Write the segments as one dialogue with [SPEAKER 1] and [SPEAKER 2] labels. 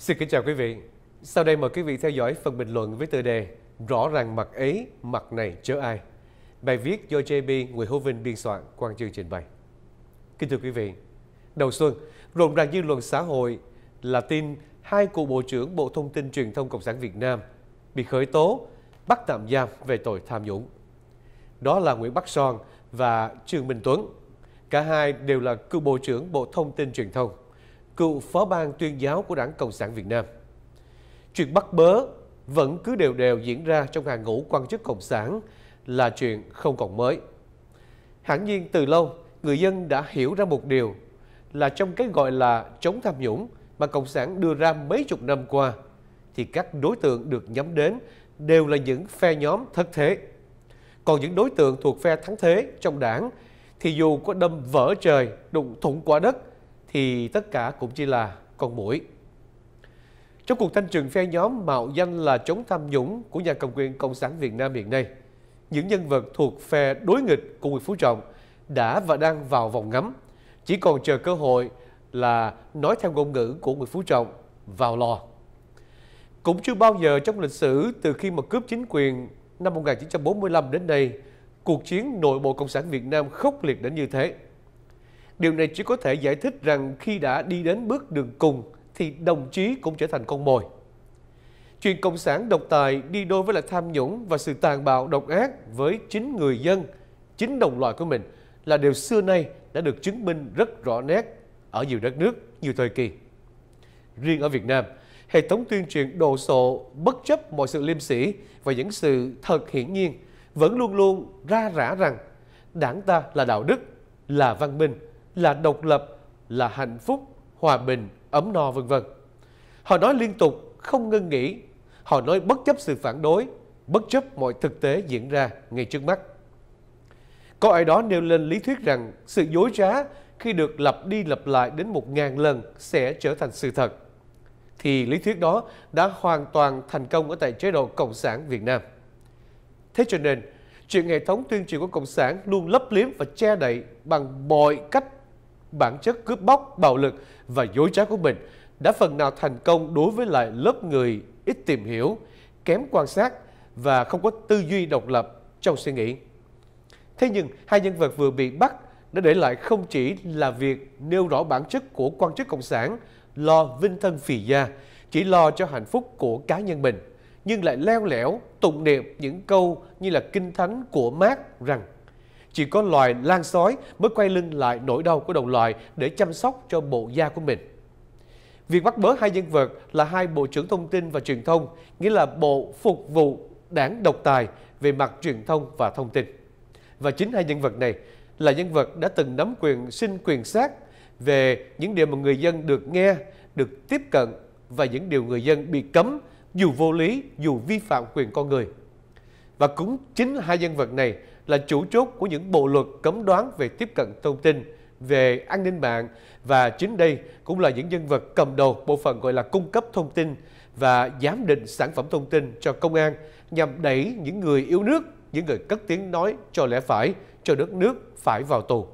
[SPEAKER 1] Xin kính chào quý vị. Sau đây mời quý vị theo dõi phần bình luận với tựa đề Rõ ràng mặt ấy, mặt này chớ ai. Bài viết do JB Nguyễn Hữu Vinh biên soạn quan chương trình bày. Kính thưa quý vị, đầu xuân, rộn ràng dư luận xã hội là tin hai cựu Bộ trưởng Bộ Thông tin Truyền thông Cộng sản Việt Nam bị khởi tố, bắt tạm giam về tội tham nhũng. Đó là Nguyễn Bắc Son và Trương Minh Tuấn. Cả hai đều là cựu Bộ trưởng Bộ Thông tin Truyền thông cựu phó ban tuyên giáo của Đảng Cộng sản Việt Nam. Chuyện bắt bớ vẫn cứ đều đều diễn ra trong hàng ngũ quan chức Cộng sản là chuyện không còn mới. Hẳn nhiên từ lâu, người dân đã hiểu ra một điều là trong cái gọi là chống tham nhũng mà Cộng sản đưa ra mấy chục năm qua, thì các đối tượng được nhắm đến đều là những phe nhóm thất thế. Còn những đối tượng thuộc phe thắng thế trong đảng thì dù có đâm vỡ trời, đụng thủng quả đất thì tất cả cũng chỉ là con mũi. Trong cuộc thanh trừng phe nhóm mạo danh là chống tham nhũng của nhà cầm quyền Cộng sản Việt Nam hiện nay, những nhân vật thuộc phe đối nghịch của Nguyễn Phú Trọng đã và đang vào vòng ngắm, chỉ còn chờ cơ hội là nói theo ngôn ngữ của Nguyễn Phú Trọng vào lò. Cũng chưa bao giờ trong lịch sử từ khi mà cướp chính quyền năm 1945 đến nay, cuộc chiến nội bộ Cộng sản Việt Nam khốc liệt đến như thế. Điều này chỉ có thể giải thích rằng khi đã đi đến bước đường cùng thì đồng chí cũng trở thành con mồi. Chuyện Cộng sản độc tài đi đôi với là tham nhũng và sự tàn bạo độc ác với chính người dân, chính đồng loại của mình là điều xưa nay đã được chứng minh rất rõ nét ở nhiều đất nước, nhiều thời kỳ. Riêng ở Việt Nam, hệ thống tuyên truyền đồ sộ, bất chấp mọi sự liêm sĩ và những sự thật hiển nhiên vẫn luôn luôn ra rã rằng đảng ta là đạo đức, là văn minh, là độc lập, là hạnh phúc, hòa bình, ấm no vân vân. Họ nói liên tục, không ngưng nghỉ. Họ nói bất chấp sự phản đối, bất chấp mọi thực tế diễn ra ngay trước mắt. Có ai đó nêu lên lý thuyết rằng sự dối trá khi được lặp đi lặp lại đến một ngàn lần sẽ trở thành sự thật. Thì lý thuyết đó đã hoàn toàn thành công ở tại chế độ Cộng sản Việt Nam. Thế cho nên, chuyện hệ thống tuyên truyền của Cộng sản luôn lấp liếm và che đậy bằng mọi cách bản chất cướp bóc, bạo lực và dối trá của mình đã phần nào thành công đối với lại lớp người ít tìm hiểu, kém quan sát và không có tư duy độc lập trong suy nghĩ. Thế nhưng, hai nhân vật vừa bị bắt đã để lại không chỉ là việc nêu rõ bản chất của quan chức Cộng sản, lo vinh thân phì gia, chỉ lo cho hạnh phúc của cá nhân mình, nhưng lại leo lẻo tụng niệm những câu như là kinh thánh của Mark rằng chỉ có loài lan sói mới quay lưng lại nỗi đau của đồng loại để chăm sóc cho bộ da của mình. Việc bắt bớ hai nhân vật là hai Bộ trưởng Thông tin và Truyền thông, nghĩa là Bộ phục vụ đảng độc tài về mặt truyền thông và thông tin. Và chính hai nhân vật này là nhân vật đã từng nắm quyền xin quyền xác về những điều mà người dân được nghe, được tiếp cận và những điều người dân bị cấm dù vô lý, dù vi phạm quyền con người. Và cũng chính hai nhân vật này là chủ chốt của những bộ luật cấm đoán về tiếp cận thông tin, về an ninh mạng và chính đây cũng là những nhân vật cầm đầu bộ phận gọi là cung cấp thông tin và giám định sản phẩm thông tin cho công an nhằm đẩy những người yêu nước, những người cất tiếng nói cho lẽ phải, cho đất nước phải vào tù.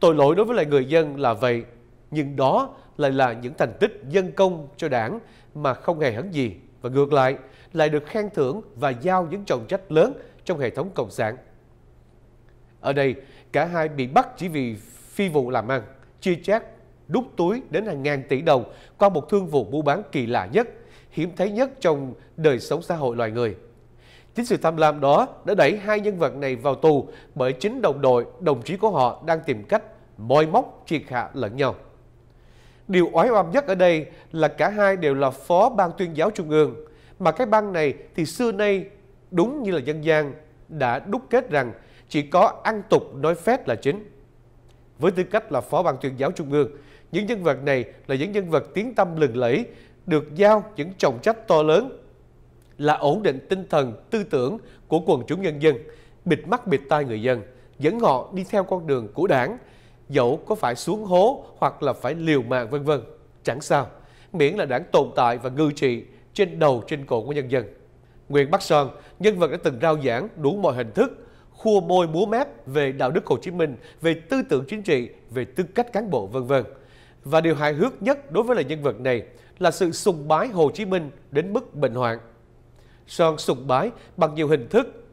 [SPEAKER 1] Tội lỗi đối với lại người dân là vậy, nhưng đó lại là những thành tích dân công cho đảng mà không hề hấn gì và ngược lại lại được khen thưởng và giao những trọng trách lớn trong hệ thống Cộng sản. Ở đây, cả hai bị bắt chỉ vì phi vụ làm ăn, chia chác, đút túi đến hàng ngàn tỷ đồng qua một thương vụ mua bán kỳ lạ nhất, hiếm thấy nhất trong đời sống xã hội loài người. Chính sự tham lam đó đã đẩy hai nhân vật này vào tù bởi chính đồng đội, đồng chí của họ đang tìm cách moi móc triệt hạ lẫn nhau. Điều oái oăm nhất ở đây là cả hai đều là phó ban tuyên giáo trung ương, mà cái ban này thì xưa nay đúng như là dân gian đã đúc kết rằng chỉ có ăn tục nói phép là chính. Với tư cách là phó ban tuyên giáo trung ương, những nhân vật này là những nhân vật tiếng tâm lừng lẫy, được giao những trọng trách to lớn là ổn định tinh thần, tư tưởng của quần chúng nhân dân, bịt mắt bịt tai người dân, dẫn họ đi theo con đường của đảng, dẫu có phải xuống hố hoặc là phải liều mạng vân vân, chẳng sao, miễn là đảng tồn tại và ngư trị trên đầu trên cổ của nhân dân. Nguyễn Bắc Sơn nhân vật đã từng rao giảng đủ mọi hình thức, khua môi múa mép về đạo đức Hồ Chí Minh, về tư tưởng chính trị, về tư cách cán bộ vân vân. Và điều hài hước nhất đối với là nhân vật này là sự sùng bái Hồ Chí Minh đến mức bệnh hoạn. Sơn sùng bái bằng nhiều hình thức.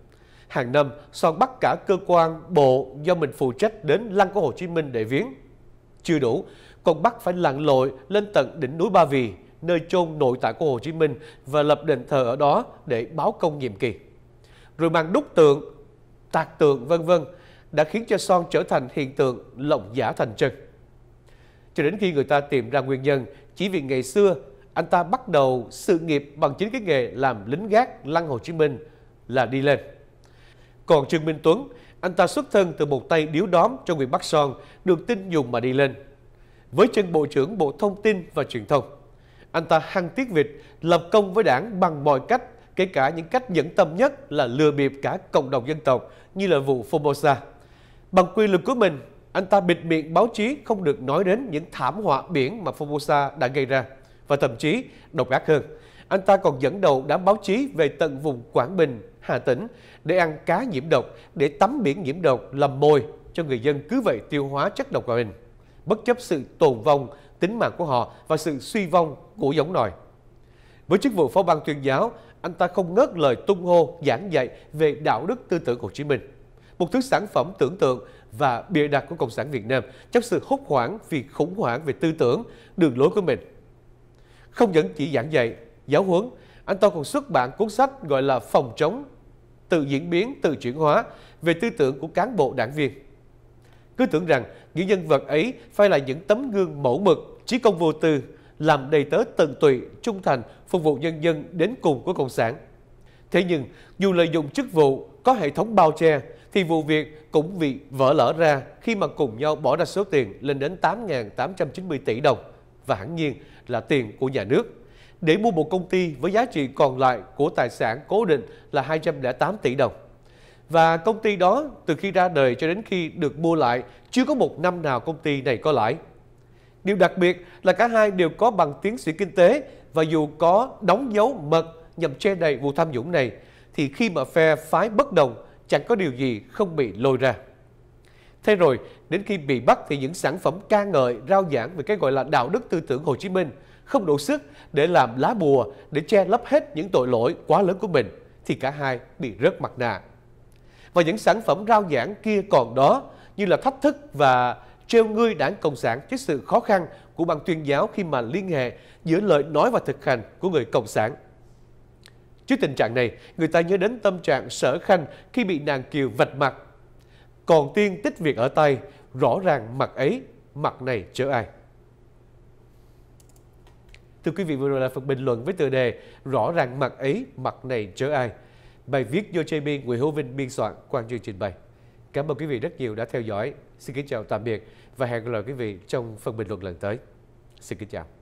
[SPEAKER 1] Hàng năm, Sơn bắt cả cơ quan, bộ do mình phụ trách đến lăng của Hồ Chí Minh để viếng. Chưa đủ, còn bắt phải lặn lội lên tận đỉnh núi Ba Vì, nơi chôn nội tại của Hồ Chí Minh và lập đền thờ ở đó để báo công nhiệm kỳ. Rồi mang đúc tượng, tạc tượng vân vân đã khiến cho son trở thành hiện tượng lộng giả thành chân. Cho đến khi người ta tìm ra nguyên nhân, chỉ vì ngày xưa anh ta bắt đầu sự nghiệp bằng chính cái nghề làm lính gác lăng Hồ Chí Minh là đi lên. Còn Trương Minh Tuấn, anh ta xuất thân từ một tay điếu đóm cho Nguyễn Bắc Son, được tin dùng mà đi lên. Với chân Bộ trưởng Bộ Thông tin và Truyền thông, anh ta hăng tiếc vịt, lập công với đảng bằng mọi cách, kể cả những cách nhẫn tâm nhất là lừa bịp cả cộng đồng dân tộc như là vụ Formosa. Bằng quyền lực của mình, anh ta bịt miệng báo chí không được nói đến những thảm họa biển mà Formosa đã gây ra. Và thậm chí, độc ác hơn, anh ta còn dẫn đầu đám báo chí về tận vùng Quảng Bình, Hà Tĩnh để ăn cá nhiễm độc, để tắm biển nhiễm độc làm mồi cho người dân cứ vậy tiêu hóa chất độc vào mình. Bất chấp sự tồn vong tính mạng của họ và sự suy vong của giống nòi. Với chức vụ phó ban tuyên giáo, anh ta không ngớt lời tung hô giảng dạy về đạo đức tư tưởng Hồ Chí Minh. Một thứ sản phẩm tưởng tượng và bịa đặt của Cộng sản Việt Nam trong sự hốt hoảng vì khủng hoảng về tư tưởng, đường lối của mình. Không những chỉ giảng dạy, giáo huấn, anh ta còn xuất bản cuốn sách gọi là Phòng chống, tự diễn biến, tự chuyển hóa về tư tưởng của cán bộ đảng viên cứ tưởng rằng những nhân vật ấy phải là những tấm gương mẫu mực, trí công vô tư, làm đầy tớ tận tụy, trung thành, phục vụ nhân dân đến cùng của Cộng sản. Thế nhưng, dù lợi dụng chức vụ, có hệ thống bao che, thì vụ việc cũng bị vỡ lở ra khi mà cùng nhau bỏ ra số tiền lên đến 8.890 tỷ đồng và hẳn nhiên là tiền của nhà nước để mua một công ty với giá trị còn lại của tài sản cố định là 208 tỷ đồng. Và công ty đó từ khi ra đời cho đến khi được mua lại, chưa có một năm nào công ty này có lãi. Điều đặc biệt là cả hai đều có bằng tiến sĩ kinh tế và dù có đóng dấu mật nhằm che đậy vụ tham nhũng này, thì khi mà phe phái bất đồng, chẳng có điều gì không bị lôi ra. Thế rồi, đến khi bị bắt thì những sản phẩm ca ngợi, rao giảng về cái gọi là đạo đức tư tưởng Hồ Chí Minh không đủ sức để làm lá bùa, để che lấp hết những tội lỗi quá lớn của mình, thì cả hai bị rớt mặt nạ và những sản phẩm rao giảng kia còn đó như là thách thức và treo ngươi đảng Cộng sản trước sự khó khăn của ban tuyên giáo khi mà liên hệ giữa lời nói và thực hành của người Cộng sản. Trước tình trạng này, người ta nhớ đến tâm trạng sở khanh khi bị nàng kiều vạch mặt. Còn tiên tích việc ở tay, rõ ràng mặt ấy, mặt này chớ ai. Thưa quý vị, vừa rồi là phần bình luận với tựa đề Rõ ràng mặt ấy, mặt này chớ ai. Bài viết do JB Nguyễn Hữu Vinh biên soạn, Quang Duyên trình bày. Cảm ơn quý vị rất nhiều đã theo dõi. Xin kính chào tạm biệt và hẹn gặp lại quý vị trong phần bình luận lần tới. Xin kính chào.